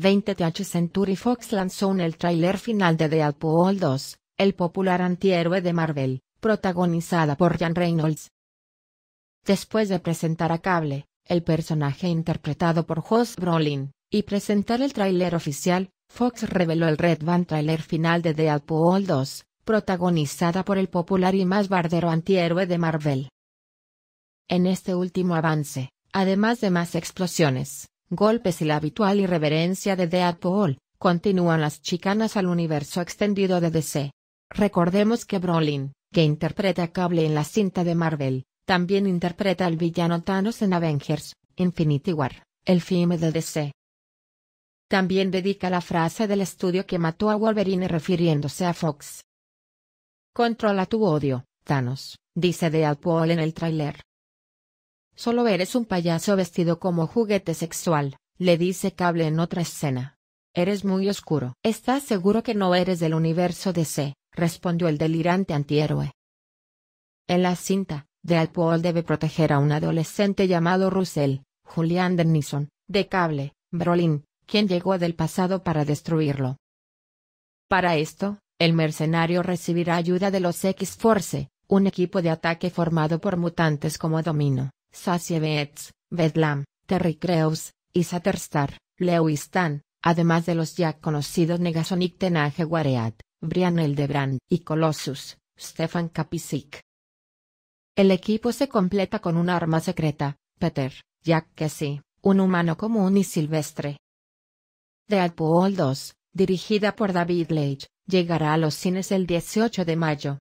20th Century Fox lanzó un el tráiler final de Deadpool 2, el popular antihéroe de Marvel, protagonizada por Jan Reynolds. Después de presentar a Cable, el personaje interpretado por Josh Brolin, y presentar el tráiler oficial, Fox reveló el Red Band tráiler final de Deadpool 2, protagonizada por el popular y más bardero antihéroe de Marvel. En este último avance, además de más explosiones, golpes y la habitual irreverencia de Deadpool, continúan las chicanas al universo extendido de DC. Recordemos que Brolin, que interpreta a Cable en la cinta de Marvel, también interpreta al villano Thanos en Avengers, Infinity War, el filme de DC. También dedica la frase del estudio que mató a Wolverine refiriéndose a Fox. Controla tu odio, Thanos, dice Deadpool en el tráiler. Solo eres un payaso vestido como juguete sexual, le dice Cable en otra escena. Eres muy oscuro. ¿Estás seguro que no eres del universo DC? respondió el delirante antihéroe. En la cinta, Deadpool debe proteger a un adolescente llamado Russell, Julian Dennison, de Cable, Brolin, quien llegó del pasado para destruirlo. Para esto, el mercenario recibirá ayuda de los X-Force, un equipo de ataque formado por mutantes como Domino, Sassievets, Bedlam, Terry Crews, y Lewis Lewistan, además de los ya conocidos Negasonic Tenage Wareat, Brian Eldebrand y Colossus, Stefan Kapisic. El equipo se completa con un arma secreta, Peter, Jack Casey, un humano común y silvestre. Deadpool 2, dirigida por David Leitch, llegará a los cines el 18 de mayo.